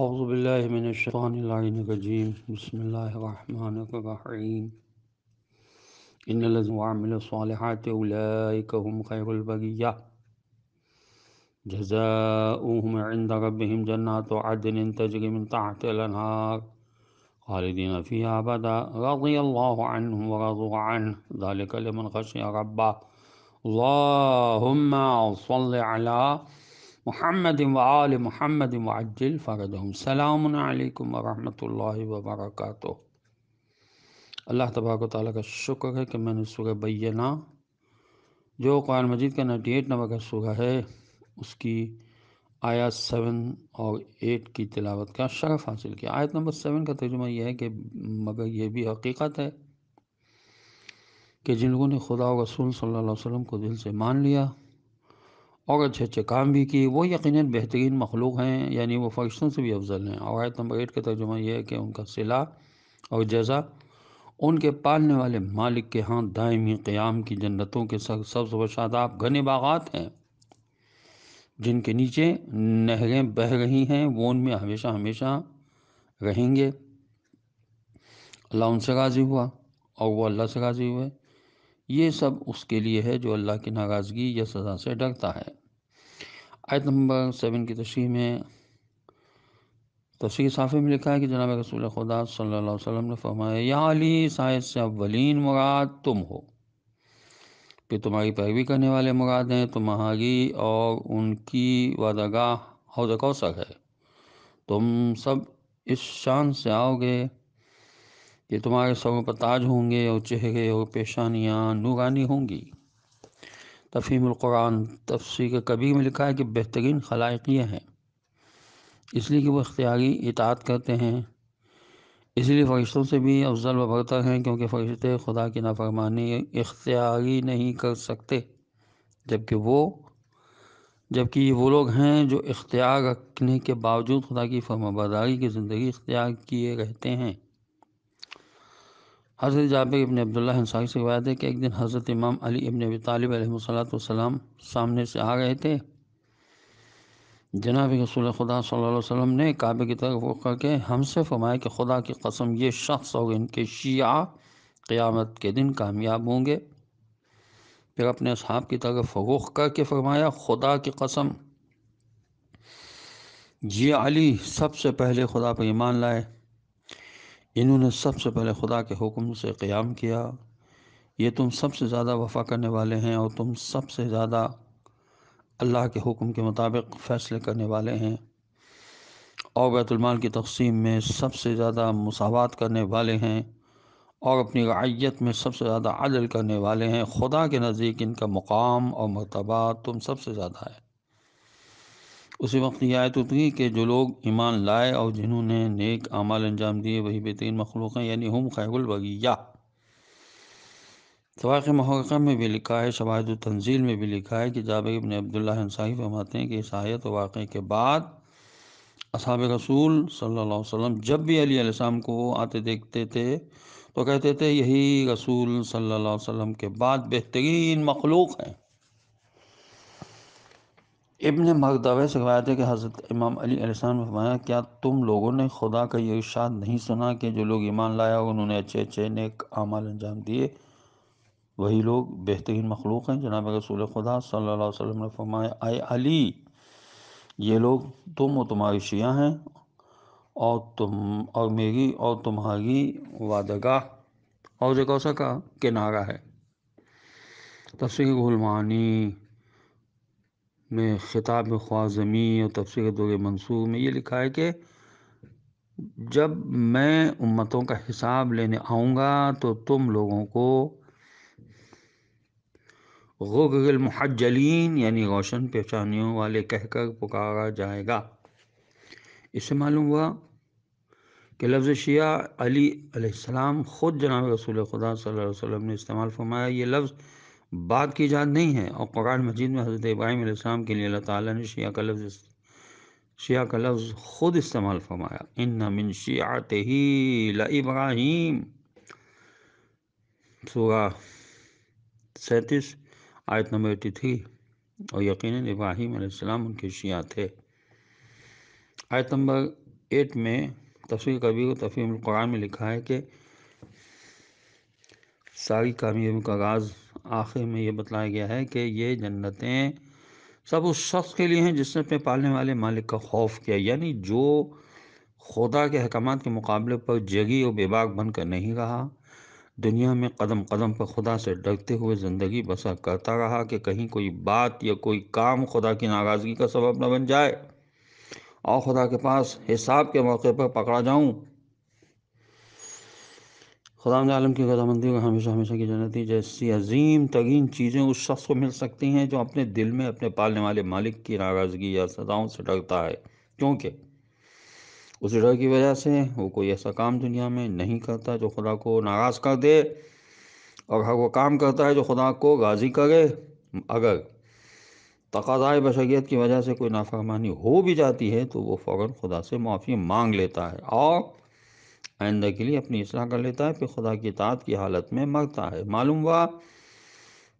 أعوذ بالله من الشيطان اللعين الرجيم بسم الله الرحمن الرحيم إن الذين عملوا الصالحات أولئك هم خير البرية جزاؤهم عند ربهم جنات عدن تجري من تحت الأنهار خالدين فيها أبدا رضي الله عنهم ورضوا عنه ذلك لمن خشي ربه اللهم صل على محمد آل محمد وعجل فردهم السلام علیکم ورحمۃ اللہ وبرکاتہ اللہ تبارک و تعالیٰ کا شکر ہے کہ میں نے سورہ بینا جو قرآن مجید کا نائنٹی ایٹ نمبر کا سورہ ہے اس کی آیات سیون اور ایٹ کی تلاوت کا شرف حاصل کیا آیت نمبر سیون کا ترجمہ یہ ہے کہ مگر یہ بھی حقیقت ہے کہ جن لوگوں نے خدا و رسول صلی اللہ علیہ وسلم کو دل سے مان لیا اور اچھے اچھے کام بھی کیے وہ یقیناً بہترین مخلوق ہیں یعنی وہ فرشتوں سے بھی افضل ہیں اور آیت نمبر ایٹ کا ترجمہ یہ ہے کہ ان کا صلاح اور جزا ان کے پالنے والے مالک کے ہاں دائمی قیام کی جنتوں کے سبز و شاداب گھنے باغات ہیں جن کے نیچے نہریں بہہ رہی ہیں وہ ان میں ہمیشہ ہمیشہ رہیں گے اللہ ان سے راضی ہوا اور وہ اللہ سے راضی ہوئے یہ سب اس کے لیے ہے جو اللہ کی ناراضگی یا سزا سے ڈرتا ہے آیت نمبر سیون کی تشریح میں تشریح صافی میں لکھا ہے کہ جناب رسول خدا صلی اللہ علیہ وسلم نے فرمایا یا علی سائد سے اولین مراد تم ہو پھر تمہاری پیروی کرنے والے مراد ہیں تمہاری اور ان کی حوض سک ہے تم سب اس شان سے آؤ گے کہ تمہارے سروں پر تاج ہوں گے اور چہرے اور پیشانیاں نورانی ہوں گی تفہیم القرآن تفسیر کبھی میں لکھا ہے کہ بہترین خلائق یہ ہیں اس لیے کہ وہ اختیاری اطاعت کرتے ہیں اس لیے فرشتوں سے بھی افضل و برتر ہیں کیونکہ فرشتے خدا کی نافرمانی اختیاری نہیں کر سکتے جبکہ وہ جبکہ یہ وہ لوگ ہیں جو اختیار رکھنے کے باوجود خدا کی فرما برداری کی زندگی اختیار کیے رہتے ہیں حضرت جابر ابن عبداللہ انصاری سے روایت ہے کہ ایک دن حضرت امام علی ابن ابی طالب علیہ السلام والسلام سامنے سے آ رہے تھے جناب رسول خدا صلی اللہ علیہ وسلم نے کعبے کی طرف رخ کر کے ہم سے فرمایا کہ خدا کی قسم یہ شخص اور ان کے شیعہ قیامت کے دن کامیاب ہوں گے پھر اپنے اصحاب کی طرف رخ کر کے فرمایا خدا کی قسم یہ علی سب سے پہلے خدا پر ایمان لائے انہوں نے سب سے پہلے خدا کے حکم سے قیام کیا یہ تم سب سے زیادہ وفا کرنے والے ہیں اور تم سب سے زیادہ اللہ کے حکم کے مطابق فیصلے کرنے والے ہیں اور بیت المال کی تقسیم میں سب سے زیادہ مساوات کرنے والے ہیں اور اپنی رعیت میں سب سے زیادہ عدل کرنے والے ہیں خدا کے نزدیک ان کا مقام اور مرتبہ تم سب سے زیادہ ہے اسی وقت یہ آیت اتنی کہ جو لوگ ایمان لائے اور جنہوں نے نیک اعمال انجام دیے وہی بہترین مخلوق ہیں یعنی ہم خیر البغیہ طواق محرقہ میں بھی لکھا ہے شواہد التنزیل میں بھی لکھا ہے کہ جابر ابن عبداللہ انصاحی فرماتے ہیں کہ اس و واقعے کے بعد اصحاب رسول صلی اللہ علیہ وسلم جب بھی علی علیہ السلام کو آتے دیکھتے تھے تو کہتے تھے یہی رسول صلی اللہ علیہ وسلم کے بعد بہترین مخلوق ہیں ابن مغدوے سے قوایت ہے کہ حضرت امام علی علیہ السلام نے فرمایا کیا تم لوگوں نے خدا کا یہ ارشاد نہیں سنا کہ جو لوگ ایمان لایا انہوں نے اچھے اچھے نیک اعمال انجام دیے وہی لوگ بہترین مخلوق ہیں جناب رسول خدا صلی اللہ علیہ وسلم نے فرمایا آئے علی یہ لوگ تم و تمہاری شیعہ ہیں اور تم اور میری اور تمہاری وعدگاہ اور جگہ کا کنارہ ہے تفصیل غلمانی میں خطاب میں خواہ زمین اور تفسیر دور منصور میں یہ لکھا ہے کہ جب میں امتوں کا حساب لینے آؤں گا تو تم لوگوں کو غغر المحجلین یعنی روشن پہچانیوں والے کہہ کر پکارا جائے گا اس سے معلوم ہوا کہ لفظ شیعہ علی علیہ السلام خود جناب رسول خدا صلی اللہ علیہ وسلم نے استعمال فرمایا یہ لفظ بات کی ایجاد نہیں ہے اور قرآن مجید میں حضرت ابراہیم علیہ السلام کے لیے اللہ تعالیٰ نے شیعہ کا لفظ شیعہ کا لفظ خود استعمال فرمایا ان من شیعت ہی لباہیم سورہ سینتیس آیت نمبر ایٹی تھی اور یقیناً ابراہیم علیہ السلام ان کے شیعہ تھے آیت نمبر ایٹ میں تفریح کبیر و تفریح القرآن میں لکھا ہے کہ ساری کامیابی کا راز آخر میں یہ بتلایا گیا ہے کہ یہ جنتیں سب اس شخص کے لیے ہیں جس نے اپنے پالنے والے مالک کا خوف کیا یعنی جو خدا کے احکامات کے مقابلے پر جگی اور بے باک بن کر نہیں رہا دنیا میں قدم قدم پر خدا سے ڈرتے ہوئے زندگی بسر کرتا رہا کہ کہیں کوئی بات یا کوئی کام خدا کی ناغازگی کا سبب نہ بن جائے اور خدا کے پاس حساب کے موقع پر پکڑا جاؤں خدا عالم کی غذا مندی کو ہمیشہ ہمیشہ کی جنتی جیسی عظیم تگین چیزیں اس شخص کو مل سکتی ہیں جو اپنے دل میں اپنے پالنے والے مالک کی ناراضگی یا سزاؤں سے ڈرتا ہے کیونکہ اس ڈر کی وجہ سے وہ کوئی ایسا کام دنیا میں نہیں کرتا جو خدا کو ناراض کر دے اور ہر وہ کام کرتا ہے جو خدا کو غازی کرے اگر تقاضائے بشریت کی وجہ سے کوئی نافرمانی ہو بھی جاتی ہے تو وہ فوراً خدا سے معافی مانگ لیتا ہے اور آئندہ کے لیے اپنی اصلاح کر لیتا ہے پھر خدا کی اطاعت کی حالت میں مرتا ہے معلوم ہوا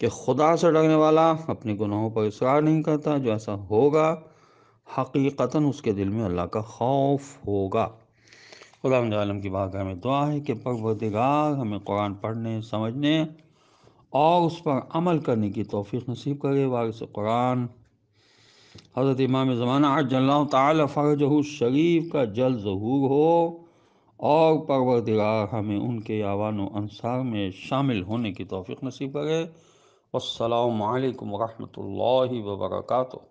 کہ خدا سے ڈرنے والا اپنے گناہوں پر اصرار نہیں کرتا جو ایسا ہوگا حقیقتاً اس کے دل میں اللہ کا خوف ہوگا مند عالم کی بات میں دعا ہے کہ پروردگار ہمیں قرآن پڑھنے سمجھنے اور اس پر عمل کرنے کی توفیق نصیب کرے وارث قرآن حضرت امام زمانہ آج اللہ تعالی فرجہ الشریف کا جل ظہور ہو اور پروردگار ہمیں ان کے آوان و انصار میں شامل ہونے کی توفیق نصیب کرے السلام علیکم ورحمۃ اللہ وبرکاتہ